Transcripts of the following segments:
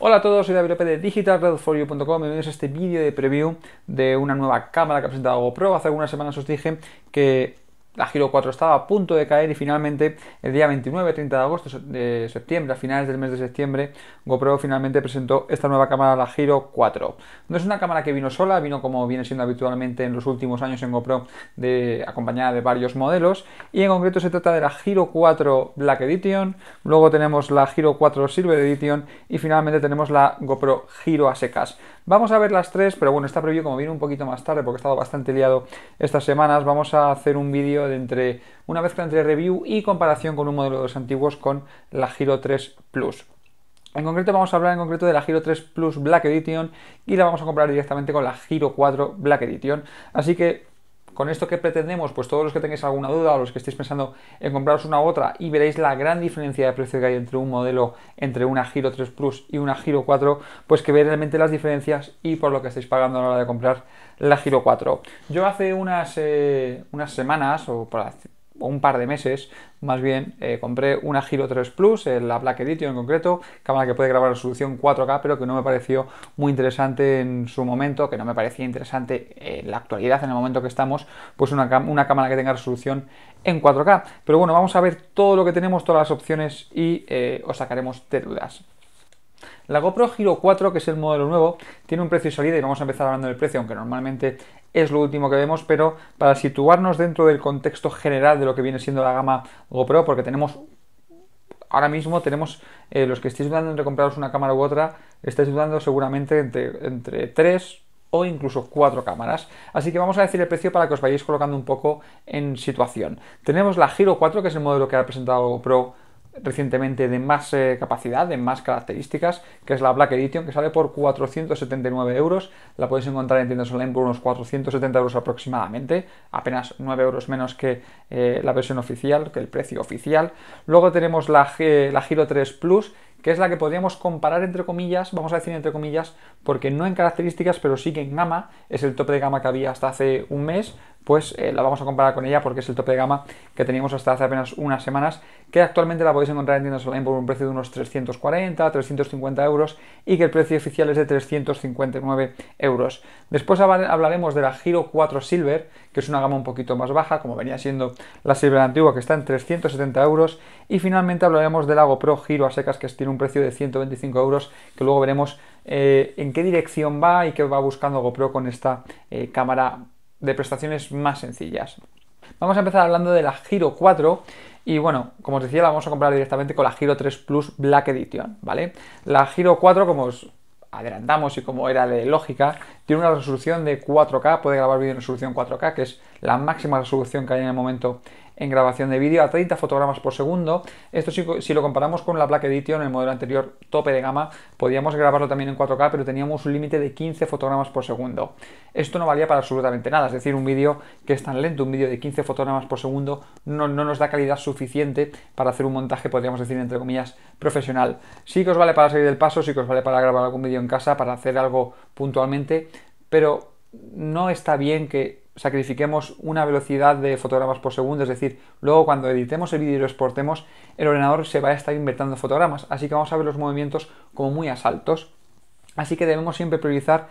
Hola a todos, soy David López de y bienvenidos a este vídeo de preview de una nueva cámara que ha presentado GoPro. Hace algunas semanas os dije que la Giro 4 estaba a punto de caer y finalmente el día 29, 30 de agosto de septiembre, a finales del mes de septiembre, GoPro finalmente presentó esta nueva cámara, la Giro 4. No es una cámara que vino sola, vino como viene siendo habitualmente en los últimos años en GoPro, de, acompañada de varios modelos y en concreto se trata de la Giro 4 Black Edition, luego tenemos la Giro 4 Silver Edition y finalmente tenemos la GoPro Giro a secas. Vamos a ver las tres, pero bueno, está preview como viene un poquito más tarde, porque he estado bastante liado estas semanas, vamos a hacer un vídeo de entre una mezcla entre review y comparación con un modelo de los antiguos con la Giro 3 Plus. En concreto vamos a hablar en concreto de la Giro 3 Plus Black Edition y la vamos a comparar directamente con la Giro 4 Black Edition. Así que con esto que pretendemos, pues todos los que tengáis alguna duda o los que estéis pensando en compraros una u otra y veréis la gran diferencia de precio que hay entre un modelo, entre una Giro 3 Plus y una Giro 4, pues que veáis realmente las diferencias y por lo que estáis pagando a la hora de comprar la Giro 4. Yo hace unas, eh, unas semanas, o para un par de meses, más bien, eh, compré una Giro 3 Plus, eh, la Black Edition en concreto, cámara que puede grabar resolución 4K, pero que no me pareció muy interesante en su momento, que no me parecía interesante en la actualidad, en el momento que estamos, pues una, una cámara que tenga resolución en 4K. Pero bueno, vamos a ver todo lo que tenemos, todas las opciones y eh, os sacaremos de dudas. La GoPro Giro 4, que es el modelo nuevo, tiene un precio y salida y vamos a empezar hablando del precio, aunque normalmente es lo último que vemos, pero para situarnos dentro del contexto general de lo que viene siendo la gama GoPro, porque tenemos ahora mismo tenemos eh, los que estéis dudando entre compraros una cámara u otra, estáis dudando seguramente entre, entre tres o incluso cuatro cámaras. Así que vamos a decir el precio para que os vayáis colocando un poco en situación. Tenemos la Giro 4, que es el modelo que ha presentado GoPro recientemente de más eh, capacidad, de más características, que es la Black Edition, que sale por 479 euros. La podéis encontrar en tiendas online por unos 470 euros aproximadamente, apenas 9 euros menos que eh, la versión oficial, que el precio oficial. Luego tenemos la, la Giro 3 Plus, que es la que podríamos comparar entre comillas, vamos a decir entre comillas, porque no en características, pero sí que en gama, es el tope de gama que había hasta hace un mes, pues eh, la vamos a comparar con ella porque es el tope de gama que teníamos hasta hace apenas unas semanas, que actualmente la podéis encontrar en tiendas online por un precio de unos 340, 350 euros y que el precio oficial es de 359 euros. Después hablaremos de la Giro 4 Silver, que es una gama un poquito más baja, como venía siendo la Silver antigua, que está en 370 euros. Y finalmente hablaremos del la GoPro Giro a secas, que tiene un precio de 125 euros, que luego veremos eh, en qué dirección va y qué va buscando GoPro con esta eh, cámara de prestaciones más sencillas. Vamos a empezar hablando de la Giro 4 y bueno, como os decía, la vamos a comprar directamente con la Giro 3 Plus Black Edition, ¿vale? La Giro 4, como os adelantamos y como era de lógica, tiene una resolución de 4K, puede grabar vídeo en resolución 4K, que es la máxima resolución que hay en el momento en grabación de vídeo a 30 fotogramas por segundo. Esto si, lo comparamos con la Black Edition, el modelo anterior tope de gama, podíamos grabarlo también en 4K, pero teníamos un límite de 15 fotogramas por segundo. Esto no valía para absolutamente nada, es decir, un vídeo que es tan lento, un vídeo de 15 fotogramas por segundo, no, no, nos da calidad suficiente para hacer un montaje, podríamos decir, entre comillas, profesional. Sí que os vale para salir del paso, sí que os vale para grabar algún vídeo en casa, para hacer algo puntualmente, pero no está bien que sacrifiquemos una velocidad de fotogramas por segundo, es decir, luego cuando editemos el vídeo y lo exportemos, el ordenador se va a estar inventando fotogramas, así que vamos a ver los movimientos como muy asaltos. Así que debemos siempre priorizar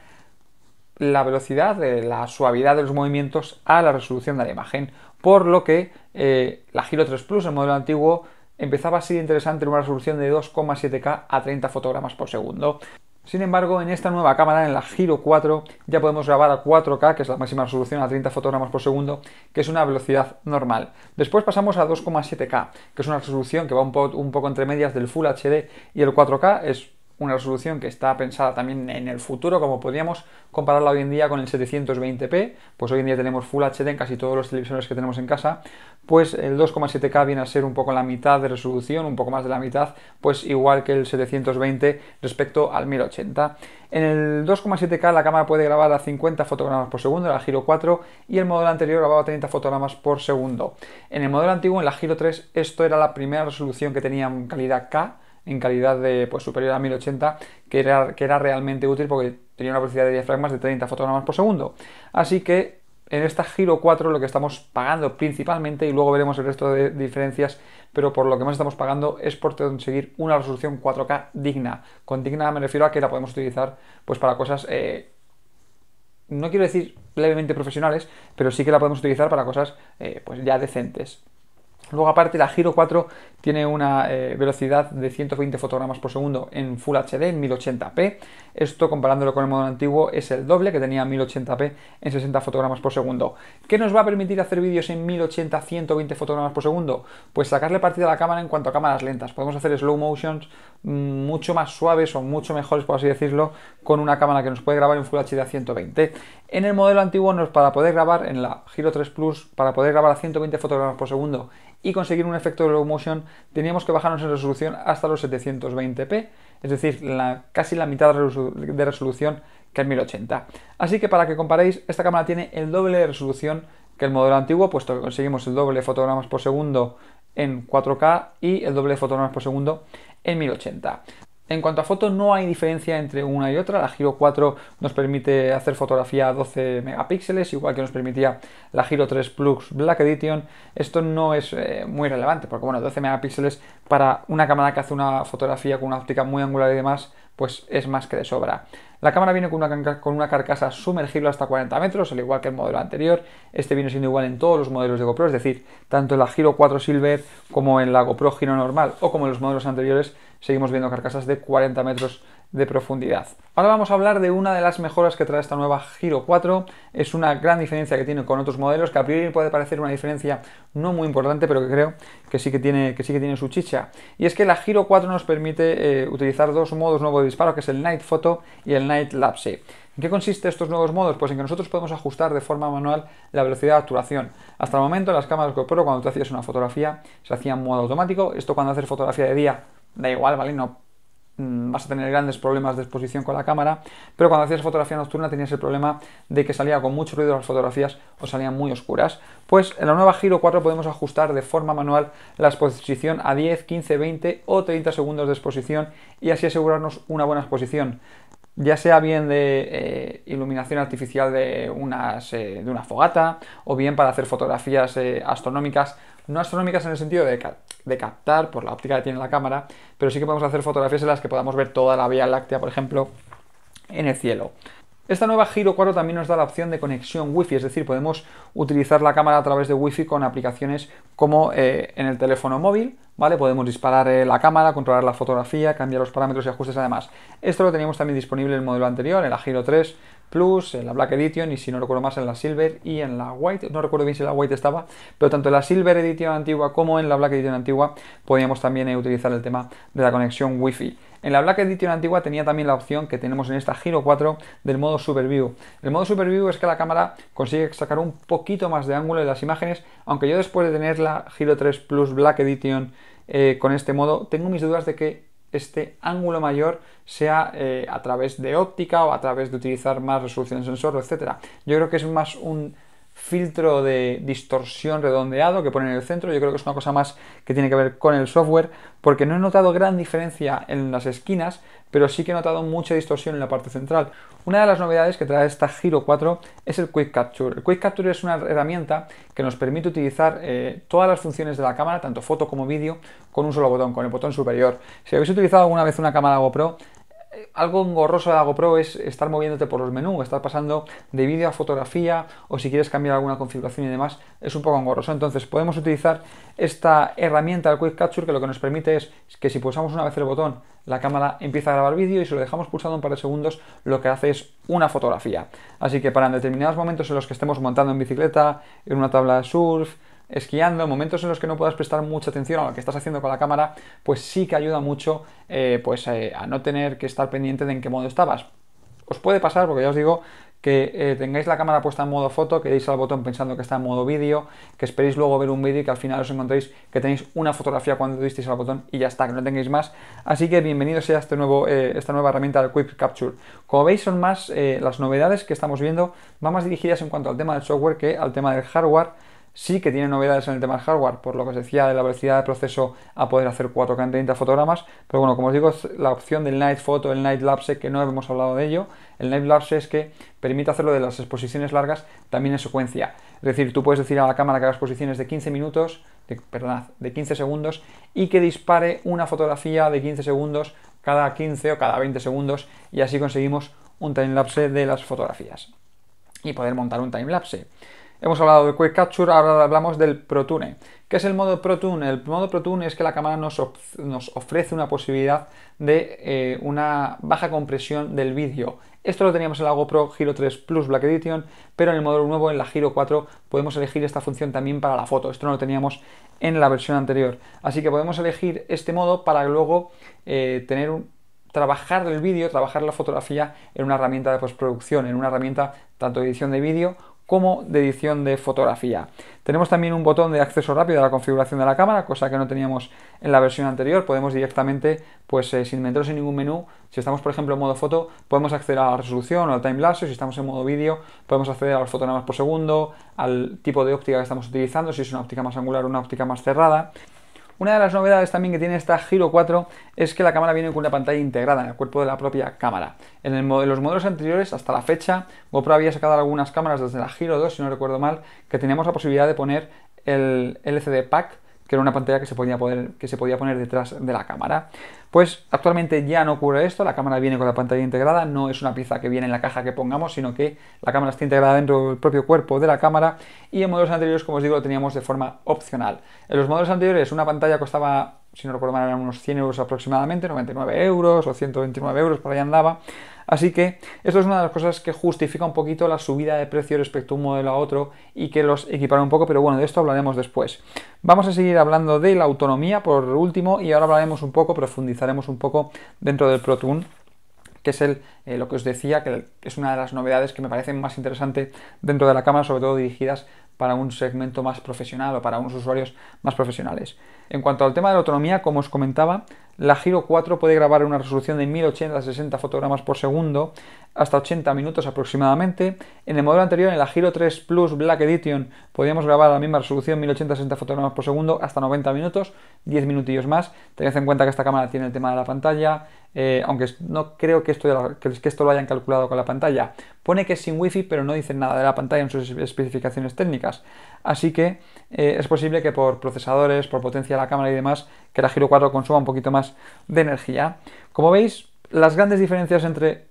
la velocidad, eh, la suavidad de los movimientos a la resolución de la imagen, por lo que eh, la Giro 3 Plus, el modelo antiguo, empezaba a ser interesante en una resolución de 2,7K a 30 fotogramas por segundo. Sin embargo, en esta nueva cámara, en la Giro 4, ya podemos grabar a 4K, que es la máxima resolución a 30 fotogramas por segundo, que es una velocidad normal. Después pasamos a 2,7K, que es una resolución que va un, un poco entre medias del Full HD y el 4K, es una resolución que está pensada también en el futuro, como podríamos compararla hoy en día con el 720p, pues hoy en día tenemos Full HD en casi todos los televisores que tenemos en casa, pues el 2,7K viene a ser un poco la mitad de resolución, un poco más de la mitad, pues igual que el 720 respecto al 1080. En el 2,7K la cámara puede grabar a 50 fotogramas por segundo en la Giro 4 y el modelo anterior grababa 30 fotogramas por segundo. En el modelo antiguo, en la Giro 3, esto era la primera resolución que tenía calidad K, en calidad de pues, superior a 1080, que era, que era realmente útil porque tenía una velocidad de diafragmas de 30 fotogramas por segundo. Así que en esta Giro 4 lo que estamos pagando principalmente, y luego veremos el resto de diferencias, pero por lo que más estamos pagando es por conseguir una resolución 4K digna. Con digna me refiero a que la podemos utilizar pues para cosas, eh, no quiero decir levemente profesionales, pero sí que la podemos utilizar para cosas eh, pues ya decentes. Luego aparte la Giro 4 tiene una eh, velocidad de 120 fotogramas por segundo en Full HD, en 1080p. Esto comparándolo con el modelo antiguo es el doble que tenía 1080p en 60 fotogramas por segundo. ¿Qué nos va a permitir hacer vídeos en 1080, 120 fotogramas por segundo? Pues sacarle partido a la cámara en cuanto a cámaras lentas. Podemos hacer slow motions mm, mucho más suaves o mucho mejores, por así decirlo, con una cámara que nos puede grabar en Full HD a 120. En el modelo antiguo, para poder grabar en la Giro 3 Plus, para poder grabar a 120 fotogramas por segundo y conseguir un efecto de low motion teníamos que bajarnos en resolución hasta los 720p, es decir, casi la mitad de resolución que el 1080. Así que para que comparéis, esta cámara tiene el doble de resolución que el modelo antiguo, puesto que conseguimos el doble de fotogramas por segundo en 4K y el doble de fotogramas por segundo en 1080. En cuanto a foto, no hay diferencia entre una y otra. La Giro 4 nos permite hacer fotografía a 12 megapíxeles, igual que nos permitía la Giro 3 Plus Black Edition. Esto no es eh, muy relevante, porque bueno, 12 megapíxeles para una cámara que hace una fotografía con una óptica muy angular y demás, pues es más que de sobra. La cámara viene con una, con una carcasa sumergible hasta 40 metros, al igual que el modelo anterior. Este viene siendo igual en todos los modelos de GoPro, es decir, tanto en la Giro 4 Silver como en la GoPro Giro normal o como en los modelos anteriores seguimos viendo carcasas de 40 metros de profundidad. Ahora vamos a hablar de una de las mejoras que trae esta nueva Giro 4. Es una gran diferencia que tiene con otros modelos, que a priori puede parecer una diferencia no muy importante, pero que creo que sí que tiene, sí que tiene su chicha. Y es que la Giro 4 nos permite eh, utilizar dos modos nuevos de disparo, que es el Night Photo y el Night Lapse. ¿En qué consiste estos nuevos modos? Pues en que nosotros podemos ajustar de forma manual la velocidad de obturación. Hasta el momento las cámaras GoPro cuando tú hacías una fotografía se hacía en modo automático. Esto cuando haces fotografía de día da igual, ¿vale? No mm, vas a tener grandes problemas de exposición con la cámara, pero cuando hacías fotografía nocturna tenías el problema de que salía con mucho ruido las fotografías o salían muy oscuras. Pues en la nueva Giro 4 podemos ajustar de forma manual la exposición a 10, 15, 20 o 30 segundos de exposición y así asegurarnos una buena exposición ya sea bien de eh, iluminación artificial eh, de, una fogata o bien para hacer fotografías eh, astronómicas, no astronómicas en el sentido de de captar por la óptica que tiene la cámara, pero sí que podemos hacer fotografías en las que podamos ver toda la Vía Láctea, por ejemplo, en el cielo. Esta nueva Giro 4 también nos da la opción de conexión wifi es decir, podemos utilizar la cámara a través de Wi-Fi con aplicaciones como eh, en el teléfono móvil, ¿vale? Podemos disparar eh, la cámara, controlar la fotografía, cambiar los parámetros y ajustes además. Esto lo teníamos también disponible en el modelo anterior, en la Giro 3, Plus, en la Black Edition y si no recuerdo más en la Silver y en la White. No recuerdo bien si la White estaba, pero tanto en la Silver Edition antigua como en la Black Edition antigua podíamos también eh, utilizar el tema de la conexión Wi-Fi. En la Black Edition antigua tenía también la opción que tenemos en esta Giro 4 del modo Super View. El modo Super View es que la cámara consigue sacar un poquito más de ángulo de las imágenes, aunque yo después de tener la Giro 3 Plus Black Edition eh, con este modo, tengo mis dudas de que este ángulo mayor sea eh, a través de óptica o a través de utilizar más resolución sensor, etc. Yo creo que es más un filtro de distorsión redondeado que pone en el centro. Yo creo que es una cosa más que tiene que ver con el software, porque no he notado gran diferencia en las esquinas, pero sí que he notado mucha distorsión en la parte central. Una de las novedades que trae esta Giro 4 es el Quick Capture. El Quick Capture es una herramienta que nos permite utilizar eh, todas las funciones de la cámara, tanto foto como vídeo, con un solo botón, con el botón superior. Si habéis utilizado alguna vez una cámara GoPro, algo engorroso de la GoPro es estar moviéndote por los menús, estar pasando de vídeo a fotografía o si quieres cambiar alguna configuración y demás, es un poco engorroso. Entonces podemos utilizar esta herramienta del Quick Capture que lo que nos permite es que si pulsamos una vez el botón, la cámara empieza a grabar vídeo y si lo dejamos pulsado un par de segundos, lo que hace es una fotografía. Así que para determinados momentos en los que estemos montando en bicicleta, en una tabla de surf, esquiando, momentos en los que no puedas prestar mucha atención a lo que estás haciendo con la cámara, pues sí que ayuda mucho eh, pues, eh, a no tener que estar pendiente de en qué modo estabas. Os puede pasar, porque ya os digo, que eh, tengáis la cámara puesta en modo foto, que deis al botón pensando que está en modo vídeo, que esperéis luego ver un vídeo y que al final os encontréis que tenéis una fotografía cuando disteis al botón y ya está, que no tengáis más. Así que bienvenidos sea este nuevo, esta nueva herramienta del Quick Capture. Como veis son más las novedades que estamos viendo, van más dirigidas en cuanto al tema del software que al tema del hardware sí que tiene novedades en el tema del hardware, por lo que os decía de la velocidad de proceso a poder hacer 4K 30 fotogramas, pero bueno, como os digo, la opción del Night Photo, el Night Lapse, que no hemos hablado de ello, el Night Lapse es que permite hacerlo de las exposiciones largas también en secuencia, es decir, tú puedes decir a la cámara que haga exposiciones de 15 minutos, de, perdón, de 15 segundos, y que dispare una fotografía de 15 segundos cada 15 o cada 20 segundos, y así conseguimos un Time Lapse de las fotografías y poder montar un Time lapse Hemos hablado de Quick Capture, ahora hablamos del Protune. ¿Qué es el modo Protune? El modo Protune es que la cámara nos, ofrece una posibilidad de eh, una baja compresión del vídeo. Esto lo teníamos en la GoPro Giro 3 Plus Black Edition, pero en el modelo nuevo, en la Giro 4, podemos elegir esta función también para la foto. Esto no lo teníamos en la versión anterior. Así que podemos elegir este modo para luego eh, tener trabajar el vídeo, trabajar la fotografía en una herramienta de postproducción, en una herramienta tanto de edición de vídeo como de edición de fotografía. Tenemos también un botón de acceso rápido a la configuración de la cámara, cosa que no teníamos en la versión anterior. Podemos directamente, pues eh, sin meternos en ningún menú, si estamos por ejemplo en modo foto, podemos acceder a la resolución o al lapse. Si estamos en modo vídeo, podemos acceder a los fotogramas por segundo, al tipo de óptica que estamos utilizando, si es una óptica más angular o una óptica más cerrada. Una de las novedades también que tiene esta Giro 4 es que la cámara viene con una pantalla integrada en el cuerpo de la propia cámara. En, los modelos anteriores, hasta la fecha, GoPro había sacado algunas cámaras desde la Giro 2, si no recuerdo mal, que teníamos la posibilidad de poner el LCD pack que era una pantalla que se, podía que se podía poner detrás de la cámara. Pues actualmente ya no ocurre esto, la cámara viene con la pantalla integrada, no es una pieza que viene en la caja que pongamos, sino que la cámara está integrada dentro del propio cuerpo de la cámara y en modelos anteriores, como os digo, lo teníamos de forma opcional. En los modelos anteriores una pantalla costaba si no recuerdo mal, eran unos 100 euros aproximadamente, 99 euros o 129 euros, por ahí andaba. Así que esto es una de las cosas que justifica un poquito la subida de precio respecto a un modelo a otro y que los equipara un poco, pero bueno, de esto hablaremos después. Vamos a seguir hablando de la autonomía por último y ahora hablaremos un poco, profundizaremos un poco dentro del Pro que es el, eh, lo que os decía, que es una de las novedades que me parecen más interesante dentro de la cámara, sobre todo dirigidas para un segmento más profesional o para unos usuarios más profesionales. En cuanto al tema de la autonomía, como os comentaba, la Giro 4 puede grabar en una resolución de 1080 60 fotogramas por segundo, hasta 80 minutos aproximadamente. En el modelo anterior, en la Giro 3 Plus Black Edition, podíamos grabar la misma resolución 1080 60 fotogramas por segundo hasta 90 minutos, 10 minutillos más. Tened en cuenta que esta cámara tiene el tema de la pantalla, eh, aunque no creo que esto, lo hayan calculado con la pantalla. Pone que es sin wifi, pero no dicen nada de la pantalla en sus especificaciones técnicas. Así que eh, es posible que por procesadores, por potencia de la cámara y demás, que la Giro 4 consuma un poquito más de energía. Como veis, las grandes diferencias entre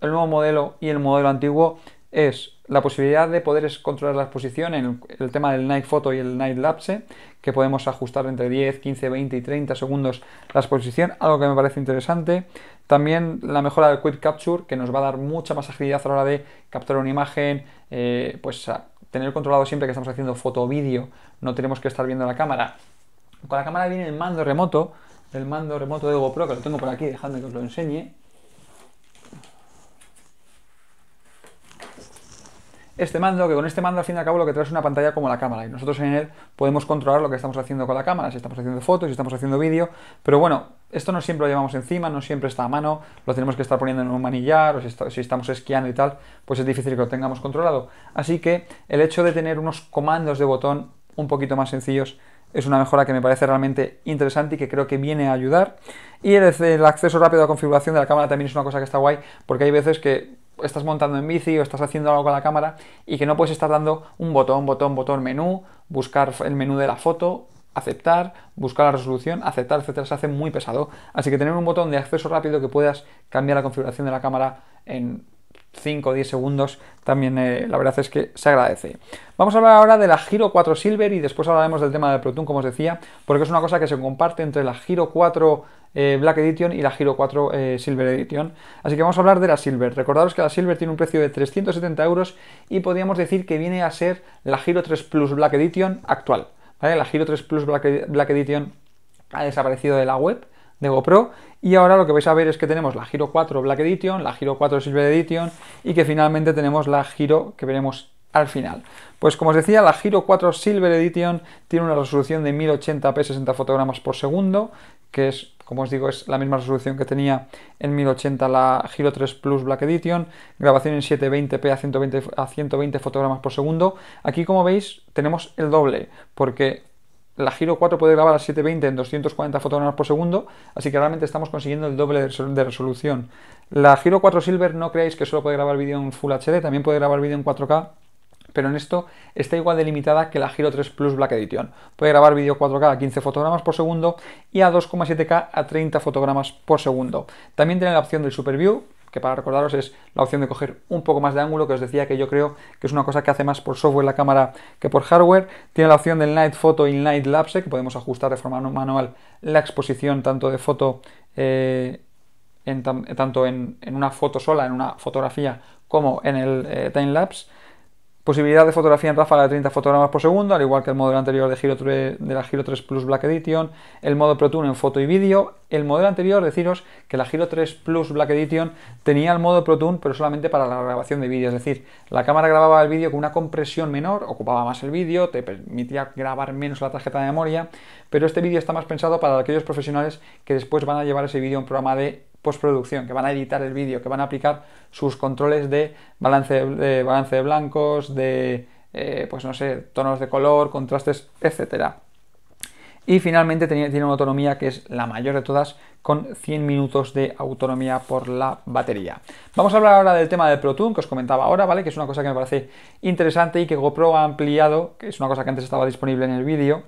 el nuevo modelo y el modelo antiguo es la posibilidad de poder controlar la exposición en el, tema del night photo y el night lapse, que podemos ajustar entre 10, 15, 20 y 30 segundos la exposición, algo que me parece interesante. También la mejora del quick capture, que nos va a dar mucha más agilidad a la hora de capturar una imagen, eh, pues tener controlado siempre que estamos haciendo foto o vídeo, no tenemos que estar viendo la cámara, con la cámara viene el mando remoto, el mando remoto de GoPro, que lo tengo por aquí, dejadme que os lo enseñe. Este mando, que con este mando al fin y al cabo lo que trae es una pantalla como la cámara y nosotros en él podemos controlar lo que estamos haciendo con la cámara, si estamos haciendo fotos, si estamos haciendo vídeo, pero bueno, esto no siempre lo llevamos encima, no siempre está a mano, lo tenemos que estar poniendo en un manillar, o si, si, estamos esquiando y tal, pues es difícil que lo tengamos controlado. Así que el hecho de tener unos comandos de botón un poquito más sencillos es una mejora que me parece realmente interesante y que creo que viene a ayudar. Y el, acceso rápido a configuración de la cámara también es una cosa que está guay, porque hay veces que estás montando en bici o estás haciendo algo con la cámara y que no puedes estar dando un botón, botón, botón, menú, buscar el menú de la foto, aceptar, buscar la resolución, aceptar, etcétera, se hace muy pesado. Así que tener un botón de acceso rápido que puedas cambiar la configuración de la cámara en 5 o 10 segundos, también eh, la verdad es que se agradece. Vamos a hablar ahora de la Giro 4 Silver y después hablaremos del tema del Proton, como os decía, porque es una cosa que se comparte entre la Giro 4 eh, Black Edition y la Giro 4 eh, Silver Edition. Así que vamos a hablar de la Silver. Recordaros que la Silver tiene un precio de 370 euros y podríamos decir que viene a ser la Giro 3 Plus Black Edition actual. La Giro 3 Plus Black Edition ha desaparecido de la web de GoPro y ahora lo que vais a ver es que tenemos la Giro 4 Black Edition, la Giro 4 Silver Edition y que finalmente tenemos la Giro que veremos al final. Pues como os decía, la Giro 4 Silver Edition tiene una resolución de 1080p 60 fotogramas por segundo, que es, como os digo, es la misma resolución que tenía en 1080 la Giro 3 Plus Black Edition, grabación en 720p a 120, a 120 fotogramas por segundo. Aquí, como veis, tenemos el doble, porque la Giro 4 puede grabar a 720 en 240 fotogramas por segundo, así que realmente estamos consiguiendo el doble de resolución. La Giro 4 Silver no creáis que solo puede grabar vídeo en Full HD, también puede grabar vídeo en 4K, pero en esto está igual de limitada que la Giro 3 Plus Black Edition. Puede grabar vídeo 4K a 15 fotogramas por segundo y a 2,7K a 30 fotogramas por segundo. También tiene la opción del Super View, que para recordaros es la opción de coger un poco más de ángulo, que os decía que yo creo que es una cosa que hace más por software la cámara que por hardware. Tiene la opción del Night Photo y Night Lapse, que podemos ajustar de forma manual la exposición tanto de foto, eh, en, tanto en, una foto sola, en una fotografía, como en el eh, time lapse Posibilidad de fotografía en ráfaga de 30 fotogramas por segundo, al igual que el modelo anterior de, Giro de la Giro 3 Plus Black Edition, el modo Pro en foto y vídeo. El modelo anterior, deciros que la Giro 3 Plus Black Edition tenía el modo Pro pero solamente para la grabación de vídeo, es decir, la cámara grababa el vídeo con una compresión menor, ocupaba más el vídeo, te permitía grabar menos la tarjeta de memoria, pero este vídeo está más pensado para aquellos profesionales que después van a llevar ese vídeo en un programa de postproducción, que van a editar el vídeo, que van a aplicar sus controles de balance de, balance de blancos, de, eh, pues no sé, tonos de color, contrastes, etc. Y finalmente tiene, una autonomía que es la mayor de todas, con 100 minutos de autonomía por la batería. Vamos a hablar ahora del tema del Pro que os comentaba ahora, ¿vale? Que es una cosa que me parece interesante y que GoPro ha ampliado, que es una cosa que antes estaba disponible en el vídeo,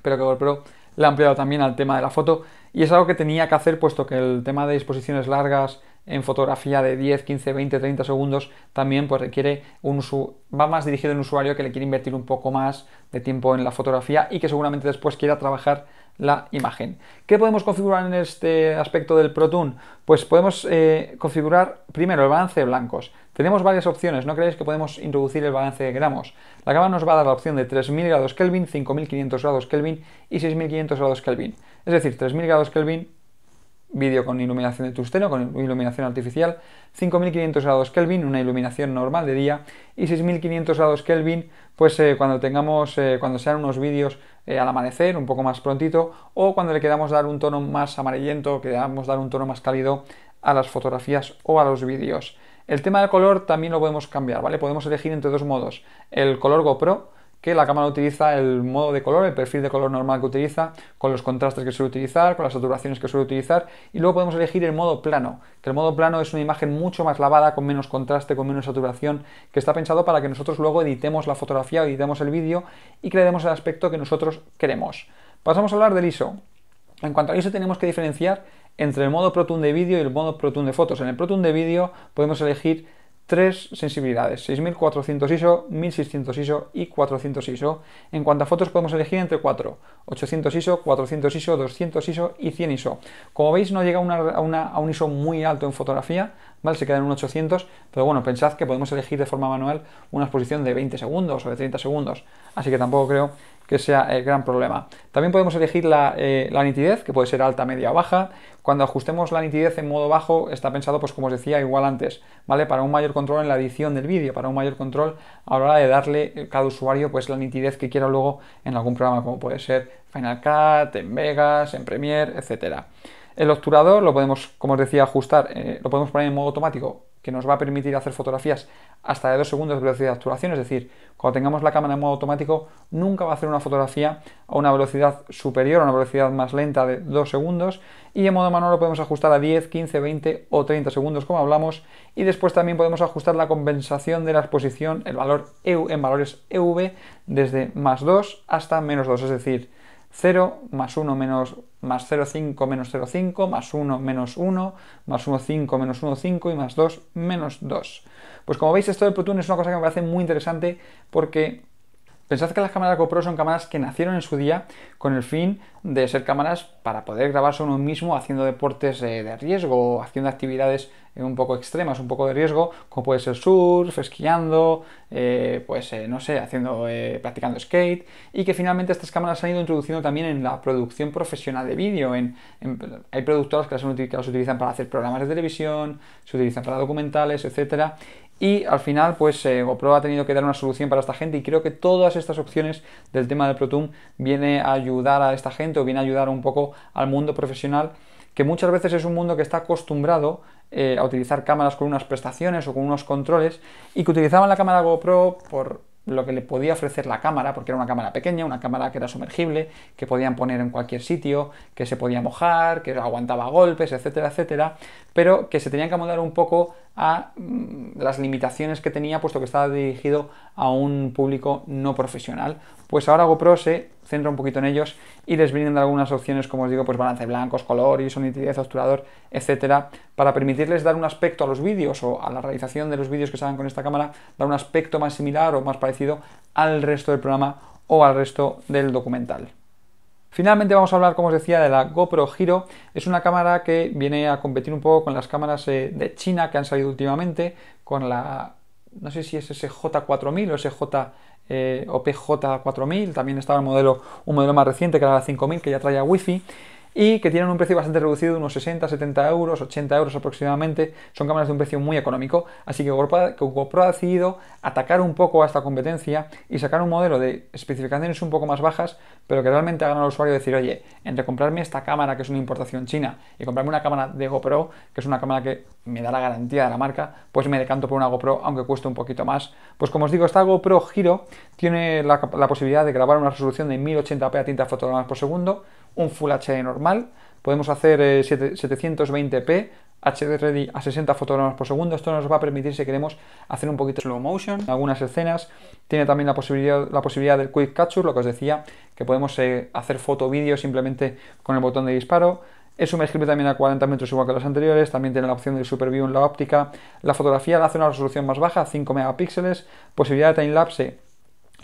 pero que GoPro le ha ampliado también al tema de la foto y es algo que tenía que hacer puesto que el tema de disposiciones largas en fotografía de 10, 15, 20, 30 segundos también pues requiere un va más dirigido a un usuario que le quiere invertir un poco más de tiempo en la fotografía y que seguramente después quiera trabajar la imagen. ¿Qué podemos configurar en este aspecto del Protune? Pues podemos eh, configurar primero el balance de blancos. Tenemos varias opciones, no creéis que podemos introducir el balance de gramos. La cámara nos va a dar la opción de 3000 grados Kelvin, 5500 grados Kelvin y 6500 grados Kelvin. Es decir, 3000 grados Kelvin vídeo con iluminación de tungsteno, con iluminación artificial, 5500 grados Kelvin, una iluminación normal de día, y 6500 grados Kelvin, pues eh, cuando tengamos, eh, cuando sean unos vídeos eh, al amanecer, un poco más prontito, o cuando le queramos dar un tono más amarillento, queramos dar un tono más cálido a las fotografías o a los vídeos. El tema del color también lo podemos cambiar, ¿vale? Podemos elegir entre dos modos, el color GoPro, que la cámara utiliza el modo de color, el perfil de color normal que utiliza, con los contrastes que suele utilizar, con las saturaciones que suele utilizar, y luego podemos elegir el modo plano, que el modo plano es una imagen mucho más lavada, con menos contraste, con menos saturación, que está pensado para que nosotros luego editemos la fotografía o editemos el vídeo y creemos el aspecto que nosotros queremos. Pasamos a hablar del ISO. En cuanto al ISO tenemos que diferenciar entre el modo protún de vídeo y el modo protún de fotos. En el Pro de vídeo podemos elegir tres sensibilidades, 6400 ISO, 1600 ISO y 400 ISO. En cuanto a fotos podemos elegir entre cuatro, 800 ISO, 400 ISO, 200 ISO y 100 ISO. Como veis no llega a, un ISO muy alto en fotografía, ¿vale? se queda en un 800, pero bueno, pensad que podemos elegir de forma manual una exposición de 20 segundos o de 30 segundos, así que tampoco creo que sea el gran problema. También podemos elegir eh, la, nitidez, que puede ser alta, media o baja. Cuando ajustemos la nitidez en modo bajo, está pensado, pues como os decía, igual antes, ¿vale? Para un mayor control en la edición del vídeo, para un mayor control a la hora de darle eh, cada usuario pues la nitidez que quiera luego en algún programa, como puede ser Final Cut, en Vegas, en Premiere, etcétera. El obturador lo podemos, como os decía, ajustar, eh, lo podemos poner en modo automático que nos va a permitir hacer fotografías hasta de 2 segundos de velocidad de actuación, es decir, cuando tengamos la cámara en modo automático, nunca va a hacer una fotografía a una velocidad superior, a una velocidad más lenta de 2 segundos, y en modo manual lo podemos ajustar a 10, 15, 20 o 30 segundos, como hablamos, y después también podemos ajustar la compensación de la exposición, el valor EU, en valores EV, desde más 2 hasta menos 2, es decir, 0, más 1 menos más 0,5 menos 0,5, más 1 menos 1, más 1,5 menos 1,5 y más 2 menos 2. Pues como veis esto del plutón es una cosa que me parece muy interesante porque Pensad que las cámaras GoPro son cámaras que nacieron en su día con el fin de ser cámaras para poder grabarse uno mismo haciendo deportes eh, de riesgo, haciendo actividades eh, un poco extremas, un poco de riesgo, como puede ser surf, esquiando, eh, pues no sé, haciendo, practicando skate, y que finalmente estas cámaras se han ido introduciendo también en la producción profesional de vídeo. En, hay productoras que las, utilizan para hacer programas de televisión, se utilizan para documentales, etcétera, y al final, pues GoPro eh, ha tenido que dar una solución para esta gente y creo que todas estas opciones del tema del Pro viene a ayudar a esta gente o viene a ayudar un poco al mundo profesional que muchas veces es un mundo que está acostumbrado eh, a utilizar cámaras con unas prestaciones o con unos controles y que utilizaban la cámara GoPro por lo que le podía ofrecer la cámara, porque era una cámara pequeña, una cámara que era sumergible, que podían poner en cualquier sitio, que se podía mojar, que aguantaba golpes, etcétera, etcétera, pero que se tenían que amoldar un poco a mm, las limitaciones que tenía, puesto que estaba dirigido a un público no profesional, pues ahora GoPro se centra un poquito en ellos y les vienen algunas opciones, como os digo, pues balance blancos, color, y nitidez, obturador, etcétera, para permitirles dar un aspecto a los vídeos o a la realización de los vídeos que se hagan con esta cámara, dar un aspecto más similar o más parecido al resto del programa o al resto del documental. Finalmente vamos a hablar, como os decía, de la GoPro Hero. Es una cámara que viene a competir un poco con las cámaras eh, de China que han salido últimamente, con la, no sé si es SJ4000 o SJ... Eh, OPJ4000, también estaba el modelo, un modelo más reciente que era la 5000 que ya traía wifi y que tienen un precio bastante reducido, unos 60, 70 euros, 80 euros aproximadamente. Son cámaras de un precio muy económico, así que GoPro, ha decidido atacar un poco a esta competencia y sacar un modelo de especificaciones un poco más bajas, pero que realmente haga al usuario decir, oye, entre comprarme esta cámara que es una importación china y comprarme una cámara de GoPro, que es una cámara que me da la garantía de la marca, pues me decanto por una GoPro, aunque cueste un poquito más. Pues como os digo, esta GoPro Hero tiene la, la posibilidad de grabar una resolución de 1080p a 30 fotogramas por segundo, un Full HD normal, podemos hacer 720p, eh, HD Ready a 60 fotogramas por segundo. Esto nos va a permitir, si queremos, hacer un poquito slow motion en algunas escenas. Tiene también la posibilidad, la posibilidad del Quick Capture, lo que os decía, que podemos eh, hacer foto vídeo simplemente con el botón de disparo. Es un script también a 40 metros igual que los anteriores, también tiene la opción del Super View en la óptica. La fotografía la hace una resolución más baja, 5 megapíxeles, posibilidad de timelapse.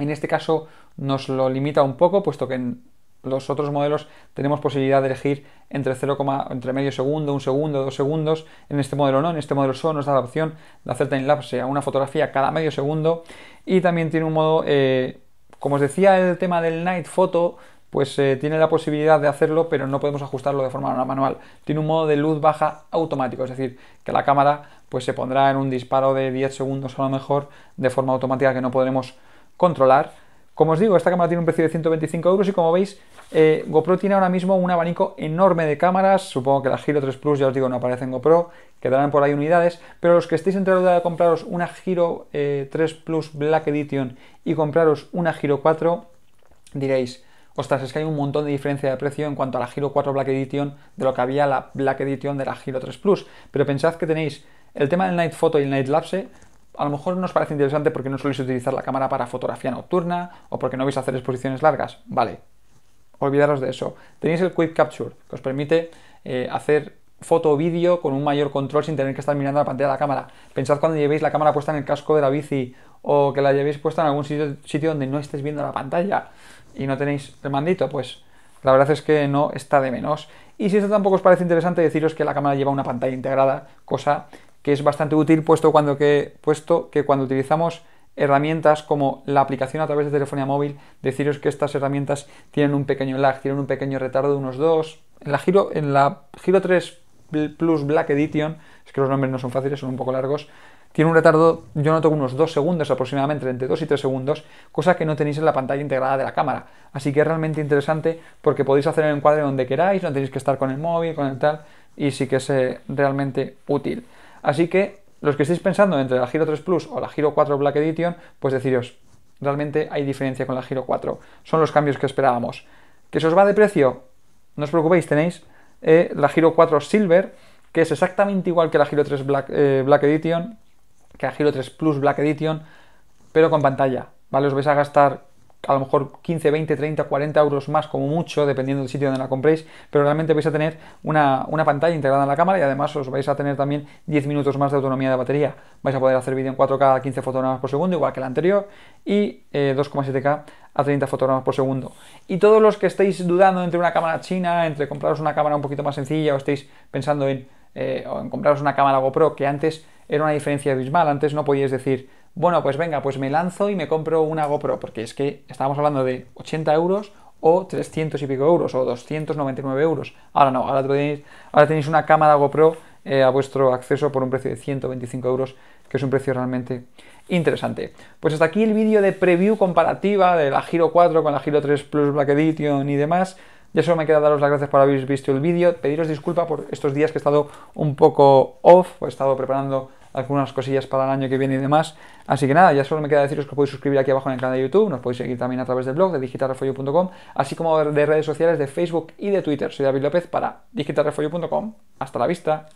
En este caso nos lo limita un poco, puesto que en los otros modelos tenemos posibilidad de elegir entre 0, entre medio segundo, un segundo, dos segundos. En este modelo no, en este modelo solo nos da la opción de hacer time lapse a una fotografía cada medio segundo. Y también tiene un modo, eh, como os decía, el tema del night photo, pues eh, tiene la posibilidad de hacerlo, pero no podemos ajustarlo de forma manual. Tiene un modo de luz baja automático, es decir, que la cámara pues se pondrá en un disparo de 10 segundos a lo mejor de forma automática que no podremos controlar como os digo, esta cámara tiene un precio de 125 euros y como veis, eh, GoPro tiene ahora mismo un abanico enorme de cámaras. Supongo que la Giro 3 Plus, ya os digo, no aparece en GoPro, quedarán por ahí unidades. Pero los que estéis entre de compraros una Giro 3 eh, Plus Black Edition y compraros una Giro 4, diréis, ostras, es que hay un montón de diferencia de precio en cuanto a la Giro 4 Black Edition de lo que había la Black Edition de la Giro 3 Plus. Pero pensad que tenéis el tema del Night Photo y el Night Lapse a lo mejor no os parece interesante porque no soléis utilizar la cámara para fotografía nocturna o porque no vais a hacer exposiciones largas. Vale, olvidaros de eso. Tenéis el Quick Capture, que os permite eh, hacer foto o vídeo con un mayor control sin tener que estar mirando la pantalla de la cámara. Pensad cuando llevéis la cámara puesta en el casco de la bici o que la llevéis puesta en algún sitio, sitio donde no estéis viendo la pantalla y no tenéis el mandito, pues la verdad es que no está de menos. Y si esto tampoco os parece interesante, deciros que la cámara lleva una pantalla integrada, cosa que es bastante útil puesto, cuando que, puesto que cuando utilizamos herramientas como la aplicación a través de telefonía móvil, deciros que estas herramientas tienen un pequeño lag, tienen un pequeño retardo de unos dos En la Giro, en la Giro 3 Plus Black Edition, es que los nombres no son fáciles, son un poco largos, tiene un retardo, yo noto unos dos segundos aproximadamente, entre 2 y tres segundos, cosa que no tenéis en la pantalla integrada de la cámara. Así que es realmente interesante porque podéis hacer el encuadre donde queráis, no tenéis que estar con el móvil, con el tal, y sí que es eh, realmente útil. Así que los que estéis pensando entre la Giro 3 Plus o la Giro 4 Black Edition, pues deciros, realmente hay diferencia con la Giro 4. Son los cambios que esperábamos. ¿Que se os va de precio? No os preocupéis, tenéis eh, la Giro 4 Silver, que es exactamente igual que la Giro 3 eh, Black, Edition, que la Giro 3 Plus Black Edition, pero con pantalla. ¿Vale? Os vais a gastar a lo mejor 15, 20, 30, 40 euros más como mucho, dependiendo del sitio donde la compréis, pero realmente vais a tener una, pantalla integrada en la cámara y además os vais a tener también 10 minutos más de autonomía de batería. Vais a poder hacer vídeo en 4K a 15 fotogramas por segundo, igual que el anterior, y 2,7K eh, a 30 fotogramas por segundo. Y todos los que estéis dudando entre una cámara china, entre compraros una cámara un poquito más sencilla, o estéis pensando en, eh, en compraros una cámara GoPro, que antes era una diferencia abismal, antes no podíais decir bueno, pues venga, pues me lanzo y me compro una GoPro, porque es que estábamos hablando de 80 euros o 300 y pico euros o 299 euros. Ahora no, ahora tenéis, ahora tenéis una cámara GoPro eh, a vuestro acceso por un precio de 125 euros, que es un precio realmente interesante. Pues hasta aquí el vídeo de preview comparativa de la Giro 4 con la Giro 3 Plus Black Edition y demás. Ya solo me queda daros las gracias por haber visto el vídeo, pediros disculpa por estos días que he estado un poco off, he estado preparando algunas cosillas para el año que viene y demás. Así que nada, ya solo me queda deciros que podéis suscribir aquí abajo en el canal de YouTube, nos podéis seguir también a través del blog de Digitalrefollo.com, así como de redes sociales de Facebook y de Twitter. Soy David López para digitalrefolio.com. Hasta la vista.